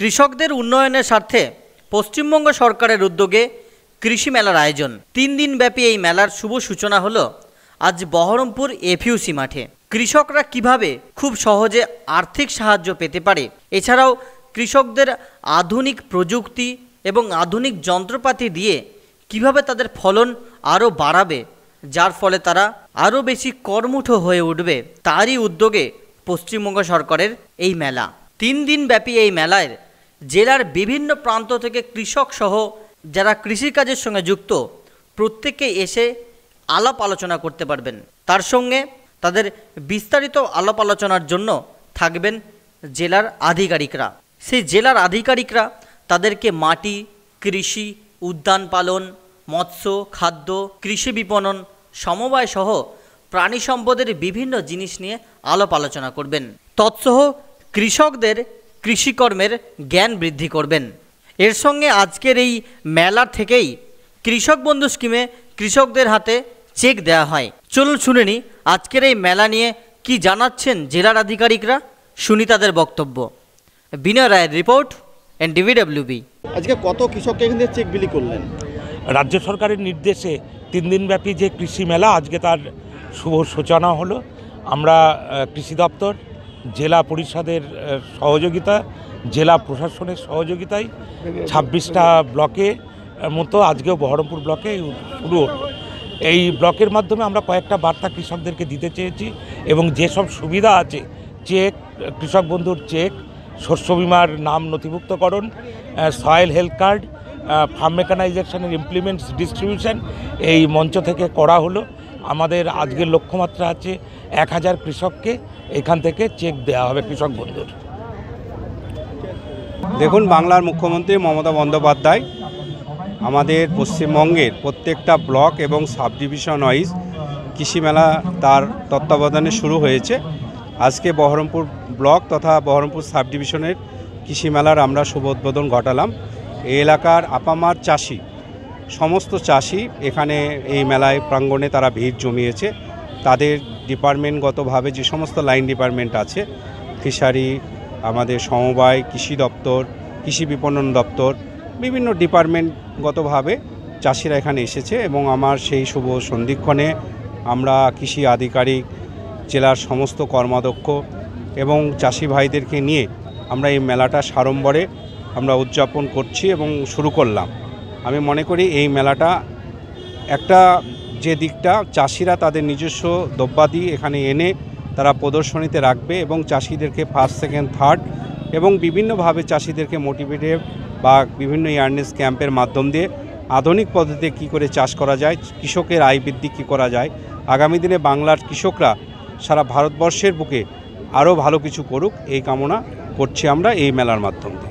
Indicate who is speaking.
Speaker 1: কৃষকদের উন্নয়নের স্বার্থে পশ্চিমবঙ্গ সরকারের উদ্যোগে কৃষি মেলার আয়োজন তিন দিনব্যাপী এই মেলার শুভ সূচনা হলো আজ বহরমপুর এফিউসি মাঠে কৃষকরা কিভাবে খুব সহজে আর্থিক সাহায্য পেতে পারে এছাড়াও কৃষকদের আধুনিক প্রযুক্তি এবং আধুনিক যন্ত্রপাতি দিয়ে কিভাবে তাদের ফলন আরও বাড়াবে যার ফলে তারা আরও বেশি কর্মঠ হয়ে উঠবে তারই উদ্যোগে পশ্চিমবঙ্গ সরকারের এই মেলা তিন দিনব্যাপী এই মেলায় জেলার বিভিন্ন প্রান্ত থেকে কৃষক সহ যারা কৃষিকাজের সঙ্গে যুক্ত প্রত্যেকে এসে আলাপ আলোচনা করতে পারবেন তার সঙ্গে তাদের বিস্তারিত আলাপ আলোচনার জন্য থাকবেন জেলার আধিকারিকরা সেই জেলার আধিকারিকরা তাদেরকে মাটি কৃষি উদ্যান পালন মৎস্য খাদ্য কৃষি বিপণন সমবায় সহ প্রাণী সম্পদের বিভিন্ন জিনিস নিয়ে আলাপ আলোচনা করবেন তৎসহ কৃষকদের কৃষিকর্মের জ্ঞান বৃদ্ধি করবেন এর সঙ্গে আজকের এই মেলা থেকেই কৃষক বন্ধু স্কিমে কৃষকদের হাতে চেক দেয়া হয় চলুন শুনে নি আজকের এই মেলা নিয়ে কি জানাচ্ছেন জেলার আধিকারিকরা শুনি তাদের বক্তব্য বিনয় রায়ের রিপোর্ট এন ডিভিডব্লিউবি আজকে কত কৃষককে এখানে চেক বিলি করলেন রাজ্য সরকারের
Speaker 2: নির্দেশে তিন দিনব্যাপী যে কৃষি মেলা আজকে তার শুভ সূচনা হলো আমরা কৃষি দপ্তর জেলা পরিষদের সহযোগিতা জেলা প্রশাসনের সহযোগিতায় ছাব্বিশটা ব্লকে মতো আজকেও বহরমপুর ব্লকে শুরু এই ব্লকের মাধ্যমে আমরা কয়েকটা বার্তা কৃষকদেরকে দিতে চেয়েছি এবং যেসব সুবিধা আছে চেক কৃষক বন্ধুর চেক শস্য বিমার নাম নথিভুক্তকরণ সয়েল হেলথ কার্ড ফার্ম মেকানাইজেশনের ইমপ্লিমেন্টস ডিস্ট্রিবিউশন এই মঞ্চ থেকে করা হলো আমাদের আজকের লক্ষ্যমাত্রা আছে এক হাজার কৃষককে এখান থেকে চেক দেওয়া হবে কৃষক বন্ধুর
Speaker 3: দেখুন বাংলার মুখ্যমন্ত্রী মমতা বন্দ্যোপাধ্যায় আমাদের পশ্চিমবঙ্গের প্রত্যেকটা ব্লক এবং সাব ডিভিশন ওয়াইজ কৃষিমেলা তার তত্ত্বাবধানে শুরু হয়েছে আজকে বহরমপুর ব্লক তথা বহরমপুর সাব ডিভিশনের কৃষিমেলার আমরা শুভ উদ্বোধন ঘটালাম এই এলাকার আপামার চাষি সমস্ত চাষি এখানে এই মেলায় প্রাঙ্গণে তারা ভিড় জমিয়েছে তাদের ডিপার্টমেন্টগতভাবে যে সমস্ত লাইন ডিপার্টমেন্ট আছে ফিশারি আমাদের সমবায় কৃষি দপ্তর কৃষি বিপণন দপ্তর বিভিন্ন ডিপার্টমেন্টগতভাবে চাষিরা এখানে এসেছে এবং আমার সেই শুভ সন্ধিক্ষণে আমরা কৃষি আধিকারিক জেলার সমস্ত কর্মাধ্যক্ষ এবং চাষি ভাইদেরকে নিয়ে আমরা এই মেলাটা সাড়ম্বরে আমরা উদযাপন করছি এবং শুরু করলাম আমি মনে করি এই মেলাটা একটা যে দিকটা চাষিরা তাদের নিজস্ব দ্রব্যাদি এখানে এনে তারা প্রদর্শনীতে রাখবে এবং চাষিদেরকে ফার্স্ট সেকেন্ড থার্ড এবং বিভিন্নভাবে চাষিদেরকে মোটিভেটেড বা বিভিন্ন ইয়ারনেস ক্যাম্পের মাধ্যম দিয়ে আধুনিক পদ্ধতিতে কি করে চাষ করা যায় কৃষকের আয় বৃদ্ধি কী করা যায় আগামী দিনে বাংলার কৃষকরা সারা ভারতবর্ষের বুকে আরও ভালো কিছু করুক এই কামনা করছি আমরা এই মেলার মাধ্যমে